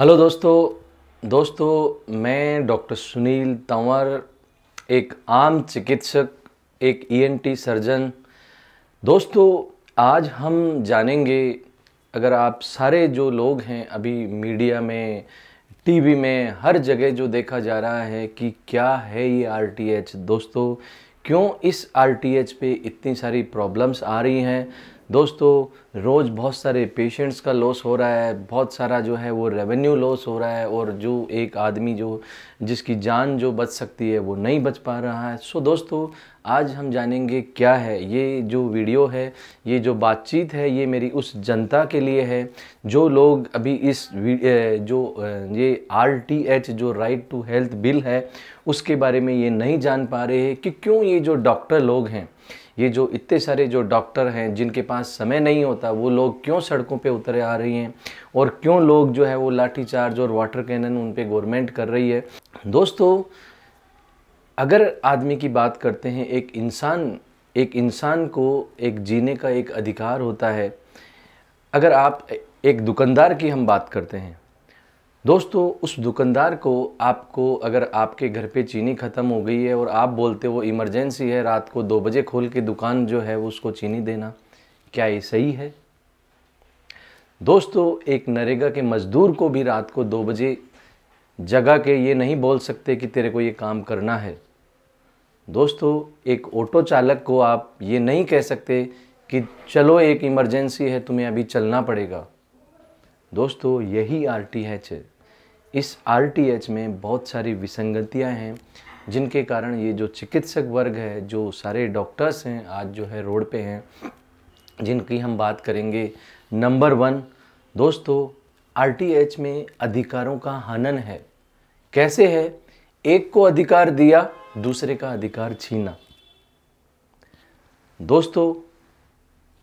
hello दोस्तों दोस्तों मैं डॉक्टर सुनील तंवर एक आम चिकित्सक एक ईएनटी e सर्जन दोस्तों आज हम जानेंगे अगर आप सारे जो लोग हैं अभी मीडिया में टीवी में हर जगह जो देखा जा रहा है कि क्या है ये आरटीएच दोस्तों क्यों इस आरटीएच पे इतनी सारी प्रॉब्लम्स आ रही हैं दोस्तों रोज़ बहुत सारे पेशेंट्स का लॉस हो रहा है बहुत सारा जो है वो रेवेन्यू लॉस हो रहा है और जो एक आदमी जो जिसकी जान जो बच सकती है वो नहीं बच पा रहा है सो दोस्तों आज हम जानेंगे क्या है ये जो वीडियो है ये जो बातचीत है ये मेरी उस जनता के लिए है जो लोग अभी इस जो ये आर जो राइट टू हेल्थ बिल है उसके बारे में ये नहीं जान पा रहे हैं कि क्यों ये जो डॉक्टर लोग हैं ये जो इतने सारे जो डॉक्टर हैं जिनके पास समय नहीं होता वो लोग क्यों सड़कों पे उतरे आ रही हैं और क्यों लोग जो है वो लाठी चार्ज और वाटर कैनन उन पर गवर्नमेंट कर रही है दोस्तों अगर आदमी की बात करते हैं एक इंसान एक इंसान को एक जीने का एक अधिकार होता है अगर आप एक दुकानदार की हम बात करते हैं दोस्तों उस दुकानदार को आपको अगर आपके घर पे चीनी ख़त्म हो गई है और आप बोलते हो इमरजेंसी है रात को दो बजे खोल के दुकान जो है उसको चीनी देना क्या ये सही है दोस्तों एक नरेगा के मज़दूर को भी रात को दो बजे जगा के ये नहीं बोल सकते कि तेरे को ये काम करना है दोस्तों एक ऑटो चालक को आप ये नहीं कह सकते कि चलो एक इमरजेंसी है तुम्हें अभी चलना पड़ेगा दोस्तों यही आर है इस आर में बहुत सारी विसंगतियाँ हैं जिनके कारण ये जो चिकित्सक वर्ग है जो सारे डॉक्टर्स हैं आज जो है रोड पे हैं जिनकी हम बात करेंगे नंबर वन दोस्तों आर में अधिकारों का हनन है कैसे है एक को अधिकार दिया दूसरे का अधिकार छीना दोस्तों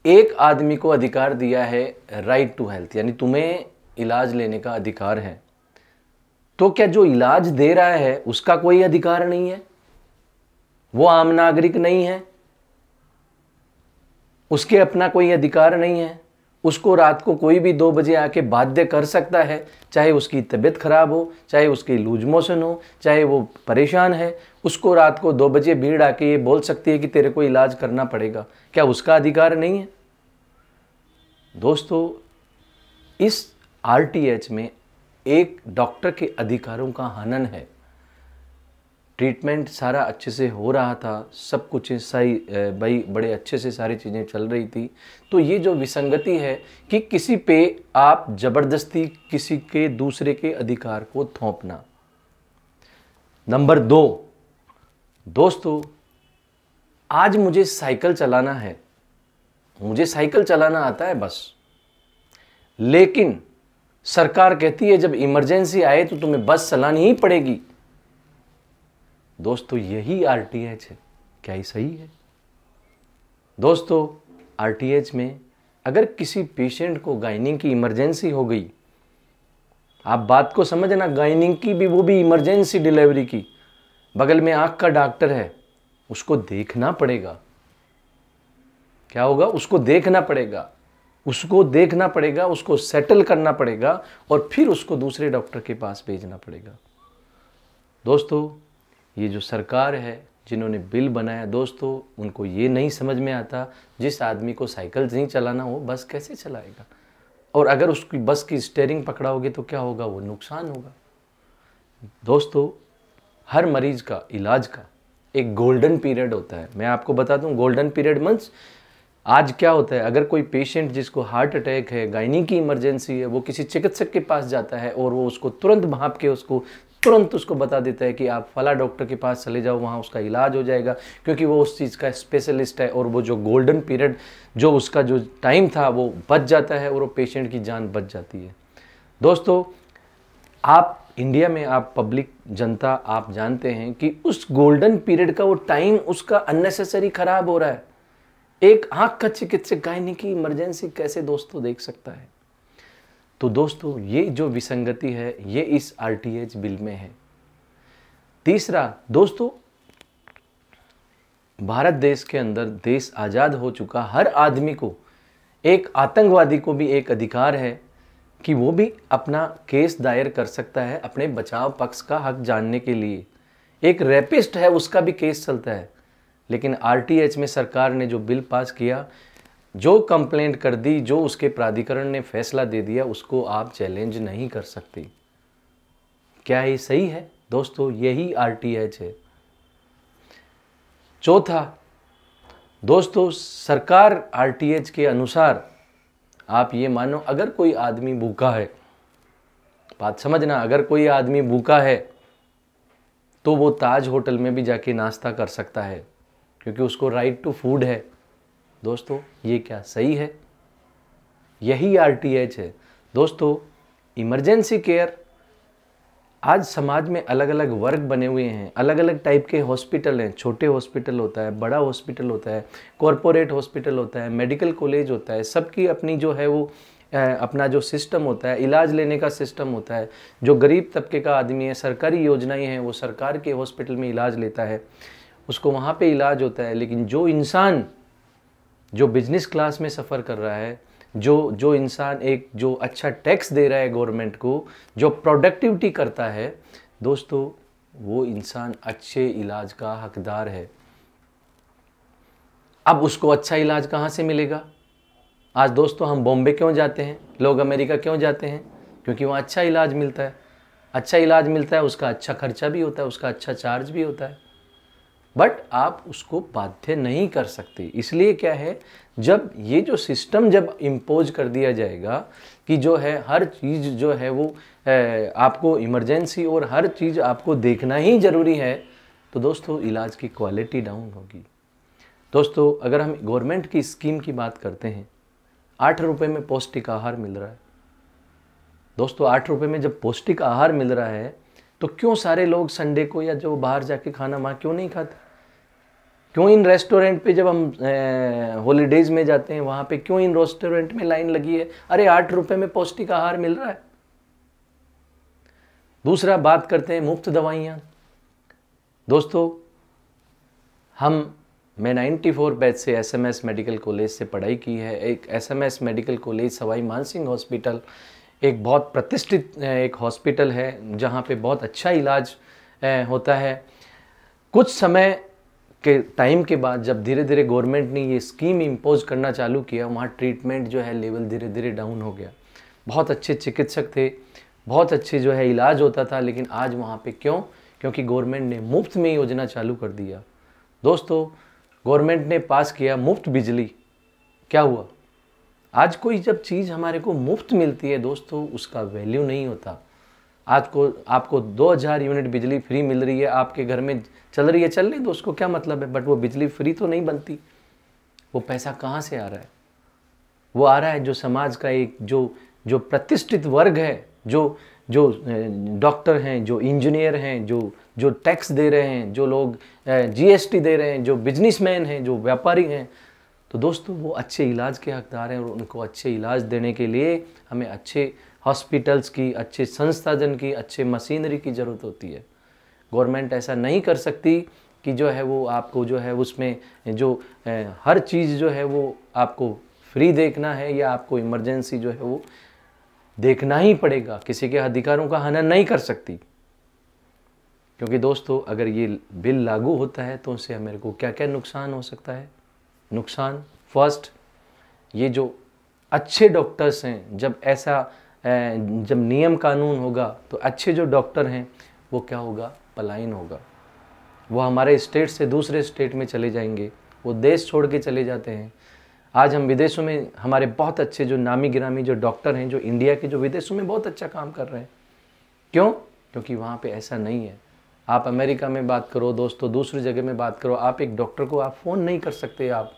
एक आदमी को अधिकार दिया है राइट टू हेल्थ यानी तुम्हें इलाज लेने का अधिकार है तो क्या जो इलाज दे रहा है उसका कोई अधिकार नहीं है वो आम नागरिक नहीं है उसके अपना कोई अधिकार नहीं है उसको रात को कोई भी दो बजे आके बाध्य कर सकता है चाहे उसकी तबीयत ख़राब हो चाहे उसकी लूज मोशन हो चाहे वो परेशान है उसको रात को दो बजे भीड़ आके ये बोल सकती है कि तेरे को इलाज करना पड़ेगा क्या उसका अधिकार नहीं है दोस्तों इस आरटीएच में एक डॉक्टर के अधिकारों का हनन है ट्रीटमेंट सारा अच्छे से हो रहा था सब कुछ सही भाई बड़े अच्छे से सारी चीज़ें चल रही थी तो ये जो विसंगति है कि किसी पे आप ज़बरदस्ती किसी के दूसरे के अधिकार को थोपना नंबर दो दोस्तों आज मुझे साइकिल चलाना है मुझे साइकिल चलाना आता है बस लेकिन सरकार कहती है जब इमरजेंसी आए तो तुम्हें बस चलानी ही पड़ेगी दोस्तों यही आर टी एच है क्या ही सही है दोस्तों आर में अगर किसी पेशेंट को गाइनिंग की इमरजेंसी हो गई आप बात को समझना गाइनिंग की भी वो भी इमरजेंसी डिलीवरी की बगल में आँख का डॉक्टर है उसको देखना पड़ेगा क्या होगा उसको देखना पड़ेगा उसको देखना पड़ेगा उसको सेटल करना पड़ेगा और फिर उसको दूसरे डॉक्टर के पास भेजना पड़ेगा दोस्तों ये जो सरकार है जिन्होंने बिल बनाया दोस्तों उनको ये नहीं समझ में आता जिस आदमी को साइकिल नहीं चलाना हो बस कैसे चलाएगा और अगर उसकी बस की स्टेयरिंग पकड़ाओगे तो क्या होगा वो नुकसान होगा दोस्तों हर मरीज का इलाज का एक गोल्डन पीरियड होता है मैं आपको बता दूं गोल्डन पीरियड मंस आज क्या होता है अगर कोई पेशेंट जिसको हार्ट अटैक है गायनी की इमरजेंसी है वो किसी चिकित्सक के पास जाता है और वो उसको तुरंत भाप के उसको तुरंत उसको बता देता है कि आप फला डॉक्टर के पास चले जाओ वहाँ उसका इलाज हो जाएगा क्योंकि वो उस चीज़ का स्पेशलिस्ट है और वो जो गोल्डन पीरियड जो उसका जो टाइम था वो बच जाता है और वो पेशेंट की जान बच जाती है दोस्तों आप इंडिया में आप पब्लिक जनता आप जानते हैं कि उस गोल्डन पीरियड का वो टाइम उसका अननेसेसरी ख़राब हो रहा है एक आँख का चिकित्सक गायनी की इमरजेंसी कैसे दोस्तों देख सकता है तो दोस्तों ये जो विसंगति है ये इस आर बिल में है तीसरा दोस्तों भारत देश के अंदर देश आज़ाद हो चुका हर आदमी को एक आतंकवादी को भी एक अधिकार है कि वो भी अपना केस दायर कर सकता है अपने बचाव पक्ष का हक जानने के लिए एक रेपिस्ट है उसका भी केस चलता है लेकिन आरटीएच में सरकार ने जो बिल पास किया जो कंप्लेंट कर दी जो उसके प्राधिकरण ने फैसला दे दिया उसको आप चैलेंज नहीं कर सकती क्या ये सही है दोस्तों यही एच है चौथा दोस्तों सरकार एच के अनुसार आप ये मानो अगर कोई आदमी भूखा है बात समझना अगर कोई आदमी भूखा है तो वो ताज होटल में भी जाके नाश्ता कर सकता है क्योंकि उसको राइट टू फूड है दोस्तों ये क्या सही है यही आर है दोस्तों इमरजेंसी केयर आज समाज में अलग अलग वर्ग बने हुए हैं अलग अलग टाइप के हॉस्पिटल हैं छोटे हॉस्पिटल होता है बड़ा हॉस्पिटल होता है कॉरपोरेट हॉस्पिटल होता है मेडिकल कॉलेज होता है सबकी अपनी जो है वो अपना जो सिस्टम होता है इलाज लेने का सिस्टम होता है जो गरीब तबके का आदमी है सरकारी योजनाएं हैं वो सरकार के हॉस्पिटल में इलाज लेता है उसको वहाँ पे इलाज होता है लेकिन जो इंसान जो बिजनेस क्लास में सफ़र कर रहा है जो जो इंसान एक जो अच्छा टैक्स दे रहा है गवर्नमेंट को जो प्रोडक्टिविटी करता है दोस्तों वो इंसान अच्छे इलाज का हकदार है अब उसको अच्छा इलाज कहाँ से मिलेगा आज दोस्तों हम बॉम्बे क्यों जाते हैं लोग अमेरिका क्यों जाते हैं क्योंकि वहाँ अच्छा इलाज मिलता है अच्छा इलाज मिलता है उसका अच्छा खर्चा भी होता है उसका अच्छा चार्ज भी होता है बट आप उसको बाध्य नहीं कर सकते इसलिए क्या है जब ये जो सिस्टम जब इम्पोज कर दिया जाएगा कि जो है हर चीज़ जो है वो आपको इमरजेंसी और हर चीज़ आपको देखना ही ज़रूरी है तो दोस्तों इलाज की क्वालिटी डाउन होगी दोस्तों अगर हम गवर्नमेंट की स्कीम की बात करते हैं आठ रुपये में पौष्टिक आहार मिल रहा है दोस्तों आठ रुपये में जब पौष्टिक आहार मिल रहा है तो क्यों सारे लोग संडे को या जो बाहर जाके खाना वहाँ क्यों नहीं खाते क्यों इन रेस्टोरेंट पे जब हम हॉलीडेज़ में जाते हैं वहां पे क्यों इन रेस्टोरेंट में लाइन लगी है अरे आठ रुपए में पौष्टिक आहार मिल रहा है दूसरा बात करते हैं मुफ्त दवाइयां दोस्तों हम मैं 94 फोर बैच से एसएमएस मेडिकल कॉलेज से पढ़ाई की है एक SMS medical college Sawai Mansingh hospital एक बहुत प्रतिष्ठित एक हॉस्पिटल है जहाँ पे बहुत अच्छा इलाज होता है कुछ समय के टाइम के बाद जब धीरे धीरे गवर्नमेंट ने ये स्कीम इम्पोज करना चालू किया वहाँ ट्रीटमेंट जो है लेवल धीरे धीरे डाउन हो गया बहुत अच्छे चिकित्सक थे बहुत अच्छे जो है इलाज होता था लेकिन आज वहाँ पे क्यों क्योंकि गवर्नमेंट ने मुफ्त में योजना चालू कर दिया दोस्तों गवर्नमेंट ने पास किया मुफ्त बिजली क्या हुआ आज कोई जब चीज़ हमारे को मुफ्त मिलती है दोस्तों उसका वैल्यू नहीं होता आज को आपको 2000 यूनिट बिजली फ्री मिल रही है आपके घर में चल रही है चल रही तो उसको क्या मतलब है बट वो बिजली फ्री तो नहीं बनती वो पैसा कहाँ से आ रहा है वो आ रहा है जो समाज का एक जो जो प्रतिष्ठित वर्ग है जो जो डॉक्टर हैं जो इंजीनियर हैं जो जो टैक्स दे रहे हैं जो लोग जीएसटी दे रहे हैं जो बिजनेसमैन हैं जो व्यापारी हैं तो दोस्तों वो अच्छे इलाज के हकदार हैं और उनको अच्छे इलाज देने के लिए हमें अच्छे हॉस्पिटल्स की अच्छे संस्थाजन की अच्छे मशीनरी की ज़रूरत होती है गवर्नमेंट ऐसा नहीं कर सकती कि जो है वो आपको जो है उसमें जो हर चीज़ जो है वो आपको फ्री देखना है या आपको इमरजेंसी जो है वो देखना ही पड़ेगा किसी के अधिकारों का हनन नहीं कर सकती क्योंकि दोस्तों अगर ये बिल लागू होता है तो उससे मेरे को क्या क्या नुकसान हो सकता है नुकसान फर्स्ट ये जो अच्छे डॉक्टर्स हैं जब ऐसा जब नियम कानून होगा तो अच्छे जो डॉक्टर हैं वो क्या होगा पलायन होगा वो हमारे स्टेट से दूसरे स्टेट में चले जाएंगे वो देश छोड़ के चले जाते हैं आज हम विदेशों में हमारे बहुत अच्छे जो नामी गिरामी जो डॉक्टर हैं जो इंडिया के जो विदेशों में बहुत अच्छा काम कर रहे हैं क्यों क्योंकि वहाँ पे ऐसा नहीं है आप अमेरिका में बात करो दोस्तों दूसरी जगह में बात करो आप एक डॉक्टर को आप फ़ोन नहीं कर सकते आप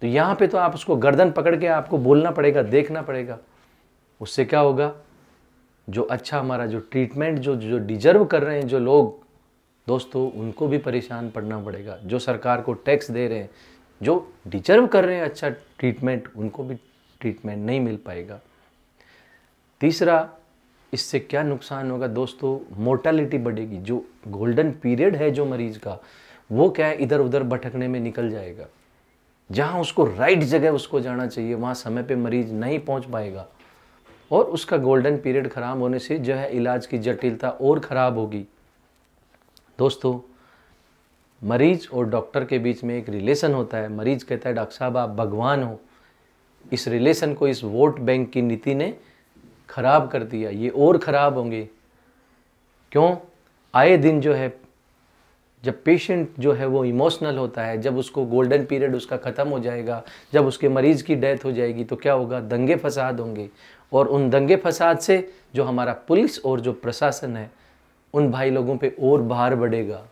तो यहाँ पे तो आप उसको गर्दन पकड़ के आपको बोलना पड़ेगा देखना पड़ेगा उससे क्या होगा जो अच्छा हमारा जो ट्रीटमेंट जो जो डिजर्व कर रहे हैं जो लोग दोस्तों उनको भी परेशान पड़ना पड़ेगा जो सरकार को टैक्स दे रहे हैं जो डिजर्व कर रहे हैं अच्छा ट्रीटमेंट उनको भी ट्रीटमेंट नहीं मिल पाएगा तीसरा इससे क्या नुकसान होगा दोस्तों मोर्टेलिटी बढ़ेगी जो गोल्डन पीरियड है जो मरीज का वो क्या है इधर उधर भटकने में निकल जाएगा जहाँ उसको राइट जगह उसको जाना चाहिए वहाँ समय पे मरीज नहीं पहुँच पाएगा और उसका गोल्डन पीरियड ख़राब होने से जो है इलाज की जटिलता और ख़राब होगी दोस्तों मरीज और डॉक्टर के बीच में एक रिलेशन होता है मरीज कहता है डॉक्टर साहब आप भगवान हो इस रिलेशन को इस वोट बैंक की नीति ने ख़राब कर दिया ये और ख़राब होंगे क्यों आए दिन जो है जब पेशेंट जो है वो इमोशनल होता है जब उसको गोल्डन पीरियड उसका ख़त्म हो जाएगा जब उसके मरीज़ की डेथ हो जाएगी तो क्या होगा दंगे फसाद होंगे और उन दंगे फसाद से जो हमारा पुलिस और जो प्रशासन है उन भाई लोगों पे और भार बढ़ेगा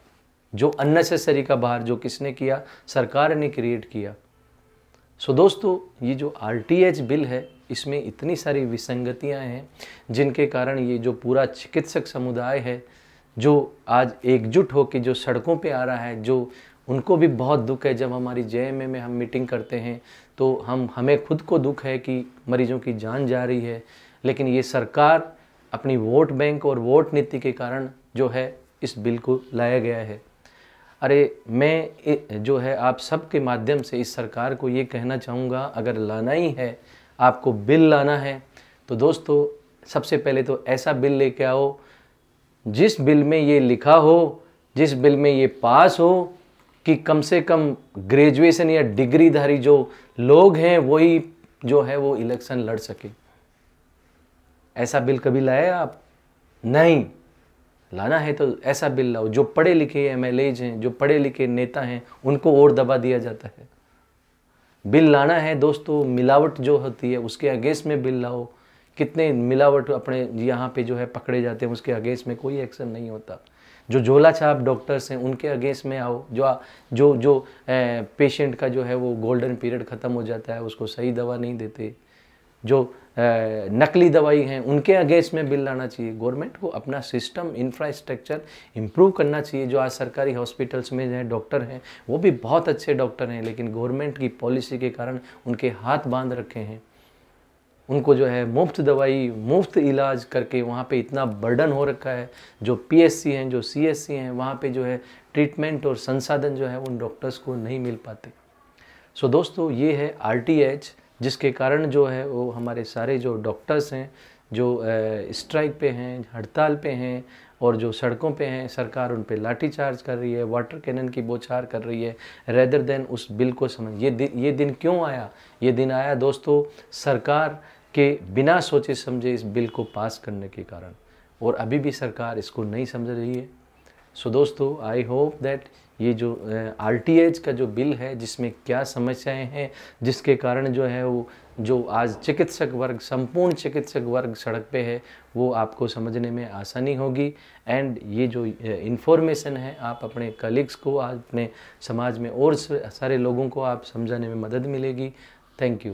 जो अननेसेसरी का भार जो किसने किया सरकार ने क्रिएट किया सो दोस्तों ये जो आर बिल है इसमें इतनी सारी विसंगतियां हैं जिनके कारण ये जो पूरा चिकित्सक समुदाय है जो आज एकजुट होकर जो सड़कों पे आ रहा है जो उनको भी बहुत दुख है जब हमारी जे में हम मीटिंग करते हैं तो हम हमें खुद को दुख है कि मरीजों की जान जा रही है लेकिन ये सरकार अपनी वोट बैंक और वोट नीति के कारण जो है इस बिल को लाया गया है अरे मैं जो है आप सब के माध्यम से इस सरकार को ये कहना चाहूँगा अगर लाना ही है आपको बिल लाना है तो दोस्तों सबसे पहले तो ऐसा बिल लेके आओ जिस बिल में ये लिखा हो जिस बिल में ये पास हो कि कम से कम ग्रेजुएशन या डिग्रीधारी जो लोग हैं वही जो है वो इलेक्शन लड़ सके ऐसा बिल कभी लाए आप नहीं लाना है तो ऐसा बिल लाओ जो पढ़े लिखे एम एल एज हैं जो पढ़े लिखे नेता हैं उनको और दबा दिया जाता है बिल लाना है दोस्तों मिलावट जो होती है उसके अगेंस्ट में बिल लाओ कितने मिलावट अपने यहाँ पे जो है पकड़े जाते हैं उसके अगेंस्ट में कोई एक्शन नहीं होता जो झोला छाप डॉक्टर्स हैं उनके अगेंस्ट में आओ जो जो जो ए, पेशेंट का जो है वो गोल्डन पीरियड ख़त्म हो जाता है उसको सही दवा नहीं देते जो ए, नकली दवाई हैं उनके अगेंस्ट में बिल लाना चाहिए गवर्नमेंट को अपना सिस्टम इंफ्रास्ट्रक्चर इम्प्रूव करना चाहिए जो आज सरकारी हॉस्पिटल्स में जो डॉक्टर हैं वो भी बहुत अच्छे डॉक्टर हैं लेकिन गवर्नमेंट की पॉलिसी के कारण उनके हाथ बांध रखे हैं उनको जो है मुफ्त दवाई मुफ्त इलाज करके वहाँ पे इतना बर्डन हो रखा है जो पीएससी हैं जो सीएससी हैं वहाँ पे जो है ट्रीटमेंट और संसाधन जो है उन डॉक्टर्स को नहीं मिल पाते सो दोस्तों ये है आरटीएच जिसके कारण जो है वो हमारे सारे जो डॉक्टर्स हैं जो स्ट्राइक पे हैं हड़ताल पे हैं और जो सड़कों पे हैं सरकार उन लाठी लाठीचार्ज कर रही है वाटर कैनन की बोछार कर रही है रेदर देन उस बिल को समझ ये दिन ये दिन क्यों आया ये दिन आया दोस्तों सरकार के बिना सोचे समझे इस बिल को पास करने के कारण और अभी भी सरकार इसको नहीं समझ रही है सो दोस्तों आई होप दैट ये जो आर uh, का जो बिल है जिसमें क्या समस्याएं हैं जिसके कारण जो है वो जो आज चिकित्सक वर्ग संपूर्ण चिकित्सक वर्ग सड़क पे है वो आपको समझने में आसानी होगी एंड ये जो इन्फॉर्मेशन है आप अपने कलीग्स को आज अपने समाज में और सारे लोगों को आप समझाने में मदद मिलेगी थैंक यू